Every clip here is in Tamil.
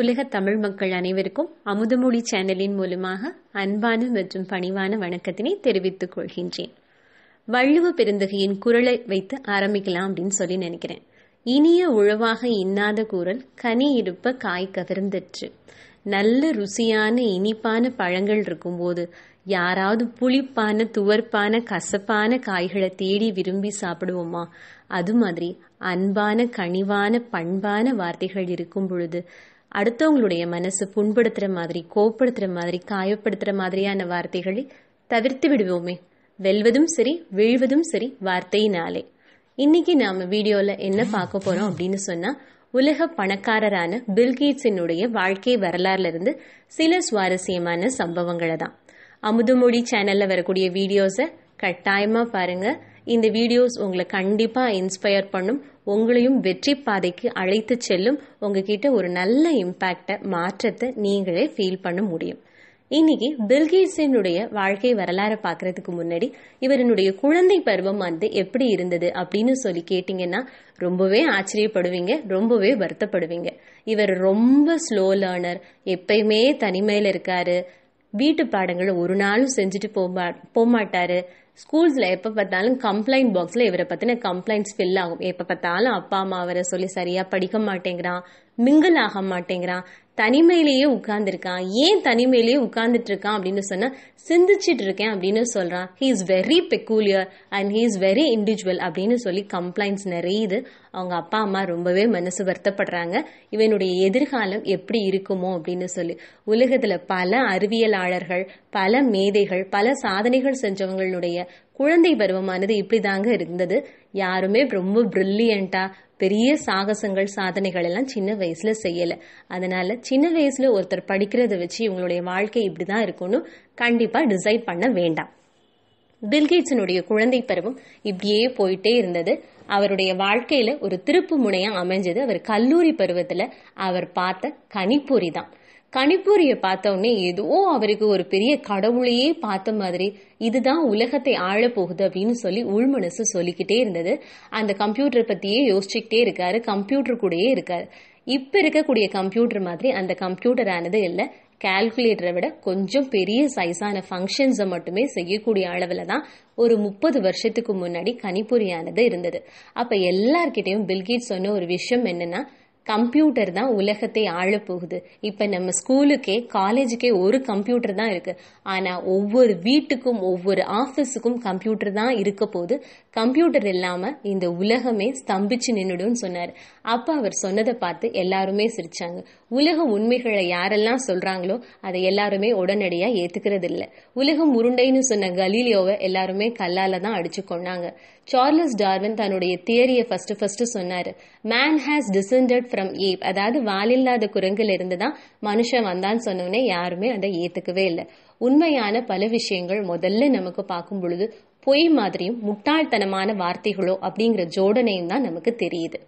உலக தமிழ் மக்கள் அனைவருக்கும் அமுதமொழி சேனலின் மூலமாக அன்பான மற்றும் பணிவான வணக்கத்தினை தெரிவித்துக் கொள்கின்றேன் வள்ளுவ பெருந்தகையின் குரலை வைத்து ஆரம்பிக்கலாம் அப்படின்னு சொல்லி நினைக்கிறேன் இனிய உழவாக இன்னாத கூறல் கனி இருப்ப காய் கவர்ந்தற்று நல்ல ருசியான இனிப்பான பழங்கள் இருக்கும்போது யாராவது புளிப்பான துவர்ப்பான கசப்பான காய்களை தேடி விரும்பி சாப்பிடுவோமா அது மாதிரி அன்பான கனிவான பண்பான வார்த்தைகள் இருக்கும் பொழுது அடுத்தவங்களுடைய மனசு புண்படுத்துகிற மாதிரி கோப்படுத்துகிற மாதிரி காயப்படுத்துகிற மாதிரியான வார்த்தைகளை தவிர்த்து விடுவோமே வெல்வதும் சரி விழுவதும் சரி வார்த்தையினாலே இன்னைக்கு நாம வீடியோல என்ன பார்க்க போறோம் அப்படின்னு சொன்னா உலக பணக்காரரான பில்கேட்ஸினுடைய வாழ்க்கை வரலாறுல இருந்து சில சுவாரஸ்யமான சம்பவங்களை தான் அமுதுமொழி சேனல்ல வரக்கூடிய வீடியோஸை கட்டாயமா பாருங்க இந்த வீடியோஸ் உங்களை கண்டிப்பாக இன்ஸ்பயர் பண்ணும் உங்களையும் வெற்றி பாதைக்கு அழைத்து செல்லும் உங்ககிட்ட ஒரு நல்ல இம்பேக்டை மாற்றத்தை நீங்களே ஃபீல் பண்ண முடியும் இன்னைக்கு பில்கேட்ஸினுடைய வாழ்க்கை வரலாறு பார்க்கறதுக்கு முன்னாடி இவரனுடைய குழந்தை பருவம் வந்து எப்படி இருந்தது அப்படின்னு சொல்லி கேட்டிங்கன்னா ரொம்பவே ஆச்சரியப்படுவீங்க ரொம்பவே வருத்தப்படுவீங்க இவர் ரொம்ப ஸ்லோ லேர்னர் எப்பயுமே தனிமையில் இருக்காரு வீட்டு பாடங்களை ஒரு நாளும் செஞ்சுட்டு போமா போமாட்டாரு ஸ்கூல்ஸில் எப்போ பார்த்தாலும் கம்ப்ளைண்ட் பாக்ஸில் இவரை பற்றின கம்ப்ளைண்ட்ஸ் ஃபில் ஆகும் எப்போ பார்த்தாலும் அப்பா அம்மா அவரை சொல்லி சரியாக படிக்க மாட்டேங்கிறான் மிங்கிள் ஆக மாட்டேங்கிறான் தனிமையிலேயே உட்கார்ந்துருக்கான் ஏன் தனிமையிலேயே உட்கார்ந்துட்டு இருக்கான் அப்படின்னு சொன்னா சிந்திச்சிட்டு இருக்கேன் அப்படின்னு சொல்றான் he is very peculiar and he is very individual அப்படின்னு சொல்லி கம்ப்ளைண்ட்ஸ் நிறையுது அவங்க அப்பா அம்மா ரொம்பவே மனசு வருத்தப்படுறாங்க இவனுடைய எதிர்காலம் எப்படி இருக்குமோ அப்படின்னு சொல்லி உலகத்துல பல அறிவியலாளர்கள் பல மேதைகள் பல சாதனைகள் செஞ்சவங்களுடைய குழந்தை பருவமானது இப்படி தாங்க இருந்தது யாருமே ரொம்ப பிரில்லியண்டா பெரிய சாகசங்கள் சாதனைகள் எல்லாம் சின்ன வயசுல செய்யல அதனால சின்ன வயசுல ஒருத்தர் படிக்கிறத வச்சு இவங்களுடைய வாழ்க்கை இப்படிதான் இருக்கும்னு கண்டிப்பா டிசைட் பண்ண வேண்டாம் பில்கேட்ஸனுடைய குழந்தை பருவம் இப்படியே போயிட்டே இருந்தது அவருடைய வாழ்க்கையில ஒரு திருப்பு முனையா அமைஞ்சது அவர் கல்லூரி பருவத்துல அவர் பார்த்த கணிப்பொறி தான் கணிப்பூரியை பார்த்தோன்னே ஏதோ அவருக்கு ஒரு பெரிய கடவுளையே பார்த்த மாதிரி இதுதான் உலகத்தை ஆழப்போகுது போகுது அப்படின்னு சொல்லி உள்மனசு சொல்லிக்கிட்டே இருந்தது அந்த கம்ப்யூட்டரை பற்றியே யோசிச்சுக்கிட்டே இருக்காரு கம்ப்யூட்டர் கூடயே இருக்காரு இப்போ இருக்கக்கூடிய கம்ப்யூட்டர் மாதிரி அந்த கம்ப்யூட்டரானது இல்லை கால்குலேட்டரை விட கொஞ்சம் பெரிய சைஸான ஃபங்க்ஷன்ஸை மட்டுமே செய்யக்கூடிய அளவில் தான் ஒரு முப்பது வருஷத்துக்கு முன்னாடி கணிப்பொறியானது இருந்தது அப்போ எல்லார்கிட்டையும் பில்கேட் சொன்ன ஒரு விஷயம் என்னென்னா கம்ப்யூட்டர் தான் உலகத்தை ஆளப்போகுது இப்போ நம்ம ஸ்கூலுக்கே காலேஜுக்கே ஒரு கம்ப்யூட்டர் தான் இருக்குது ஆனால் ஒவ்வொரு வீட்டுக்கும் ஒவ்வொரு ஆஃபீஸுக்கும் கம்ப்யூட்டர் தான் இருக்க போது கம்ப்யூட்டர் இல்லாமல் இந்த உலகமே ஸ்தம்பிச்சு நின்றுடும் சொன்னார் அப்போ அவர் சொன்னதை பார்த்து எல்லாருமே சிரிச்சாங்க உலக உண்மைகளை யாரெல்லாம் சொல்கிறாங்களோ அதை எல்லாருமே உடனடியாக ஏற்றுக்கிறது இல்லை உலகம் உருண்டைன்னு சொன்ன கலீலியோவை எல்லாருமே கல்லால் தான் அடிச்சு கொண்டாங்க சார்லஸ் டார்வின் தன்னுடைய தியரியை ஃபர்ஸ்ட் ஃபர்ஸ்ட் சொன்னார் man has descended from ape அதாவது வாலில்லாத குரங்கில் இருந்து தான் மனுஷன் வந்தான்னு சொன்னோடனே யாருமே அதை ஏத்துக்கவே இல்லை உண்மையான பல விஷயங்கள் முதல்ல நமக்கு பார்க்கும் பொழுது பொய் மாதிரியும் முட்டாள்தனமான வார்த்தைகளோ அப்படிங்கிற ஜோடனையும் தான் நமக்கு தெரியுது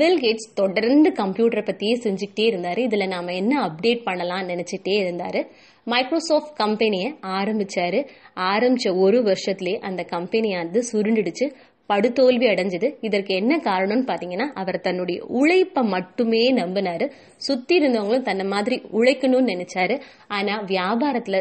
பில்கேட்ஸ் தொடர்ந்து கம்ப்யூட்டரை பத்தியே செஞ்சுக்கிட்டே இருந்தார் இதில் நாம் என்ன அப்டேட் பண்ணலாம்னு நினைச்சிட்டே இருந்தார் மைக்ரோசாஃப்ட் கம்பெனியை ஆரம்பிச்சாரு ஆரம்பிச்ச ஒரு வருஷத்துலேயே அந்த கம்பெனியானது சுருண்டுடுச்சு படுதோல்வி அடைஞ்சது இதற்கு என்ன காரணம்னு பாத்தீங்கன்னா அவர் தன்னுடைய உழைப்பை மட்டுமே நம்பினாரு சுத்தி இருந்தவங்களும் தன்னை மாதிரி உழைக்கணும்னு நினைச்சாரு ஆனா வியாபாரத்துல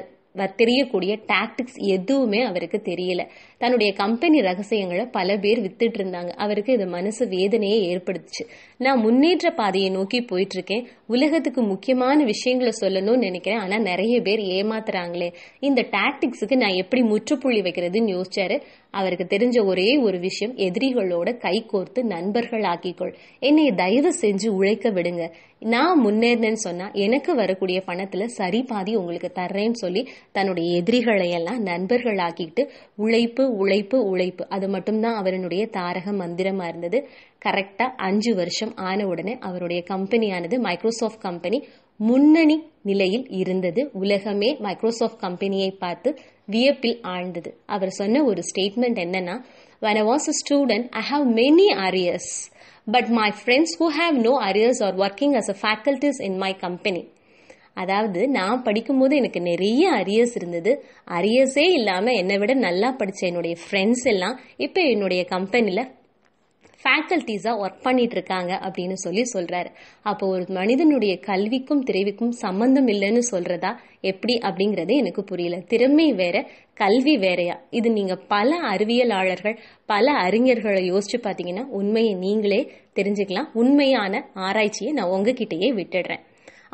தெரியக்கூடிய டாக்டிக்ஸ் எதுவுமே அவருக்கு தெரியல தன்னுடைய கம்பெனி ரகசியங்களை பல பேர் வித்துட்டு இருந்தாங்க அவருக்கு இது மனசு வேதனையை ஏற்படுத்துச்சு நான் முன்னேற்ற பாதையை நோக்கி போயிட்டு இருக்கேன் உலகத்துக்கு முக்கியமான விஷயங்களை சொல்லணும்னு நினைக்கிறேன் ஆனா நிறைய பேர் ஏமாத்துறாங்களே இந்த டாக்டிக்ஸுக்கு நான் எப்படி முற்றுப்புள்ளி வைக்கிறதுன்னு யோசிச்சாரு அவருக்கு தெரிஞ்ச ஒரே ஒரு விஷயம் எதிரிகளோட கை கோர்த்து நண்பர்கள் ஆக்கிக்கொள் என்னை தயவு செஞ்சு உழைக்க விடுங்க நான் முன்னேறினேன்னு சொன்னா எனக்கு வரக்கூடிய பணத்துல சரி பாதி உங்களுக்கு தர்றேன்னு சொல்லி தன்னுடைய எதிரிகளை எல்லாம் நண்பர்களாக்கிட்டு உழைப்பு உழைப்பு உழைப்பு அது மட்டும்தான் அவரனுடைய தாரக மந்திரமா இருந்தது கரெக்டா அஞ்சு வருஷம் ஆன உடனே அவருடைய கம்பெனியானது மைக்ரோசாஃப்ட் கம்பெனி முன்னணி நிலையில் இருந்தது உலகமே மைக்ரோசாஃப்ட் கம்பெனியை பார்த்து வியப்பில் ஆழ்ந்தது அவர் சொன்ன ஒரு ஸ்டேட்மெண்ட் என்னன்னா when I a student I have many arrears but my friends who have have arrears are working as as a in my company அதாவது நான் படிக்கும்போது எனக்கு நிறைய அரியர்ஸ் இருந்தது அரியர்ஸே இல்லாமல் என்னை விட நல்லா படித்த என்னுடைய ஃப்ரெண்ட்ஸ் எல்லாம் இப்போ என்னுடைய கம்பெனியில் ஃபேக்கல்ட்டிஸாக ஒர்க் பண்ணிட்டு இருக்காங்க அப்படின்னு சொல்லி சொல்கிறாரு அப்போ ஒரு மனிதனுடைய கல்விக்கும் திரைவிக்கும் சம்மந்தம் இல்லைன்னு சொல்கிறதா எப்படி அப்படிங்கிறது எனக்கு புரியல திறமை வேற கல்வி வேறையா இது நீங்கள் பல அறிவியலாளர்கள் பல அறிஞர்களை யோசிச்சு பார்த்தீங்கன்னா உண்மையை நீங்களே தெரிஞ்சுக்கலாம் உண்மையான ஆராய்ச்சியை நான் உங்ககிட்டயே விட்டுடுறேன்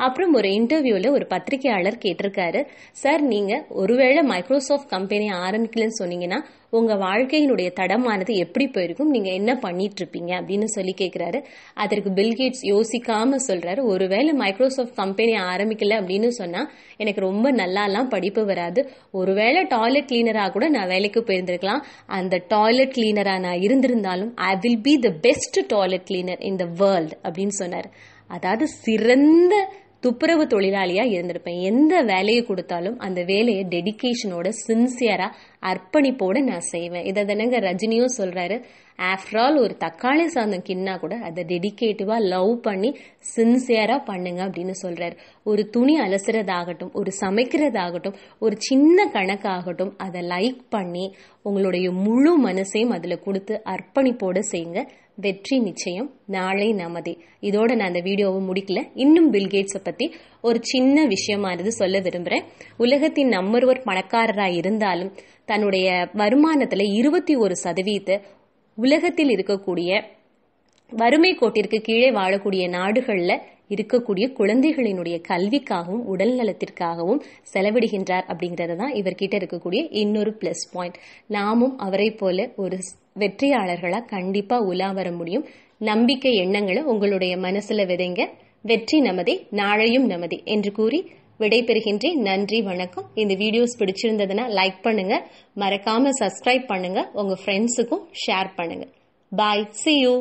அப்புறம் ஒரு இன்டர்வியூவில் ஒரு பத்திரிகையாளர் கேட்டிருக்காரு சார் நீங்கள் ஒருவேளை மைக்ரோசாஃப்ட் கம்பெனி ஆரம்பிக்கலன்னு சொன்னீங்கன்னா உங்கள் வாழ்க்கையினுடைய தடமானது எப்படி போயிருக்கும் நீங்கள் என்ன பண்ணிட்டு இருப்பீங்க அப்படின்னு சொல்லி கேட்குறாரு அதற்கு பில்கேட்ஸ் யோசிக்காம சொல்கிறாரு ஒருவேளை மைக்ரோசாஃப்ட் கம்பெனி ஆரம்பிக்கல அப்படின்னு சொன்னால் எனக்கு ரொம்ப நல்லாலாம் படிப்பு வராது ஒருவேளை டாய்லெட் கிளீனரா கூட நான் வேலைக்கு போயிருந்திருக்கலாம் அந்த டாய்லெட் கிளீனரா நான் இருந்திருந்தாலும் I will be the best toilet cleaner in the world அப்படின்னு சொன்னார் அதாவது சிறந்த துப்புரவு தொழிலாளியாக இருந்திருப்பேன் எந்த வேலையை கொடுத்தாலும் அந்த வேலையை டெடிக்கேஷனோட சின்சியராக அர்ப்பணிப்போடு நான் செய்வேன் இதை தானங்க ரஜினியும் சொல்கிறாரு ஆஃப்டர் ஆல் ஒரு தக்காளி சாதம் கின்னா கூட அதை டெடிக்கேட்டிவாக லவ் பண்ணி சின்சியராக பண்ணுங்க அப்படின்னு சொல்கிறாரு ஒரு துணி அலசுறதாகட்டும் ஒரு சமைக்கிறதாகட்டும் ஒரு சின்ன கணக்காகட்டும் அதை லைக் பண்ணி உங்களுடைய முழு மனசையும் அதில் கொடுத்து அர்ப்பணிப்போடு செய்யுங்க வெற்றி நிச்சயம் நாளை நமதே இதோட நான் அந்த வீடியோவை முடிக்கல இன்னும் பில்கேட்ஸை பற்றி ஒரு சின்ன விஷயமானது சொல்ல விரும்புகிறேன் உலகத்தின் நம்பர் ஒரு பணக்காரராக இருந்தாலும் தன்னுடைய வருமானத்துல இருபத்தி ஒரு சதவீதத்தை உலகத்தில் இருக்கக்கூடிய வறுமை கோட்டிற்கு கீழே வாழக்கூடிய நாடுகளில் இருக்கக்கூடிய குழந்தைகளினுடைய கல்விக்காகவும் உடல் நலத்திற்காகவும் செலவிடுகின்றார் அப்படிங்கிறது தான் இவர்கிட்ட இருக்கக்கூடிய இன்னொரு பிளஸ் பாயிண்ட் நாமும் அவரை போல ஒரு வெற்றியாளர்களாக கண்டிப்பாக உலா வர முடியும் நம்பிக்கை எண்ணங்களை உங்களுடைய மனசுல விதைங்க வெற்றி நமதே நாளையும் நமதே என்று கூறி விடைபெறுகின்றேன் நன்றி வணக்கம் இந்த வீடியோஸ் பிடிச்சிருந்ததுன்னா லைக் பண்ணுங்க மறக்காம சப்ஸ்கிரைப் பண்ணுங்க உங்க ஃப்ரெண்ட்ஸுக்கும் ஷேர் பண்ணுங்க பாய் சி யூ